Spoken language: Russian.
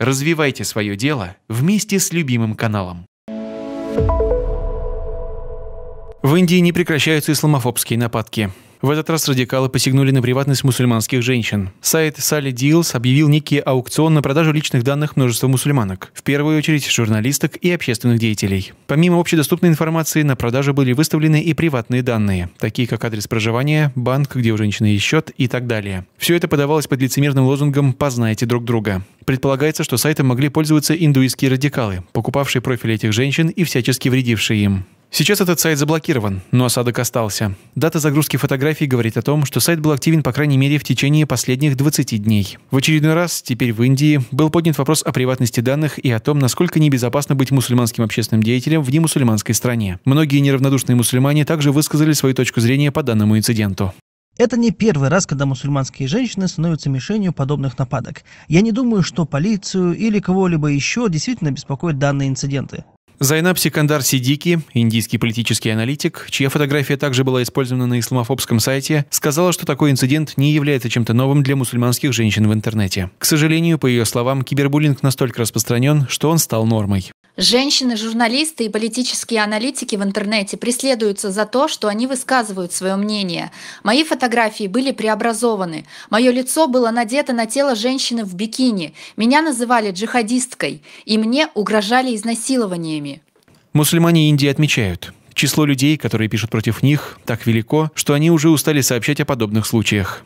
Развивайте свое дело вместе с любимым каналом. В Индии не прекращаются исламофобские нападки. В этот раз радикалы посягнули на приватность мусульманских женщин. Сайт Sally Deals объявил некий аукцион на продажу личных данных множества мусульманок, в первую очередь журналисток и общественных деятелей. Помимо общедоступной информации, на продажу были выставлены и приватные данные, такие как адрес проживания, банк, где у женщины есть счет и так далее. Все это подавалось под лицемерным лозунгом «познайте друг друга». Предполагается, что сайтом могли пользоваться индуистские радикалы, покупавшие профили этих женщин и всячески вредившие им. Сейчас этот сайт заблокирован, но осадок остался. Дата загрузки фотографий говорит о том, что сайт был активен по крайней мере в течение последних 20 дней. В очередной раз, теперь в Индии, был поднят вопрос о приватности данных и о том, насколько небезопасно быть мусульманским общественным деятелем в немусульманской стране. Многие неравнодушные мусульмане также высказали свою точку зрения по данному инциденту. Это не первый раз, когда мусульманские женщины становятся мишенью подобных нападок. Я не думаю, что полицию или кого-либо еще действительно беспокоят данные инциденты. Зайнаб Секандар Сидики, индийский политический аналитик, чья фотография также была использована на исламофобском сайте, сказала, что такой инцидент не является чем-то новым для мусульманских женщин в интернете. К сожалению, по ее словам, кибербуллинг настолько распространен, что он стал нормой. Женщины, журналисты и политические аналитики в интернете преследуются за то, что они высказывают свое мнение. Мои фотографии были преобразованы. Мое лицо было надето на тело женщины в бикини. Меня называли джихадисткой. И мне угрожали изнасилованиями. Мусульмане Индии отмечают, число людей, которые пишут против них, так велико, что они уже устали сообщать о подобных случаях.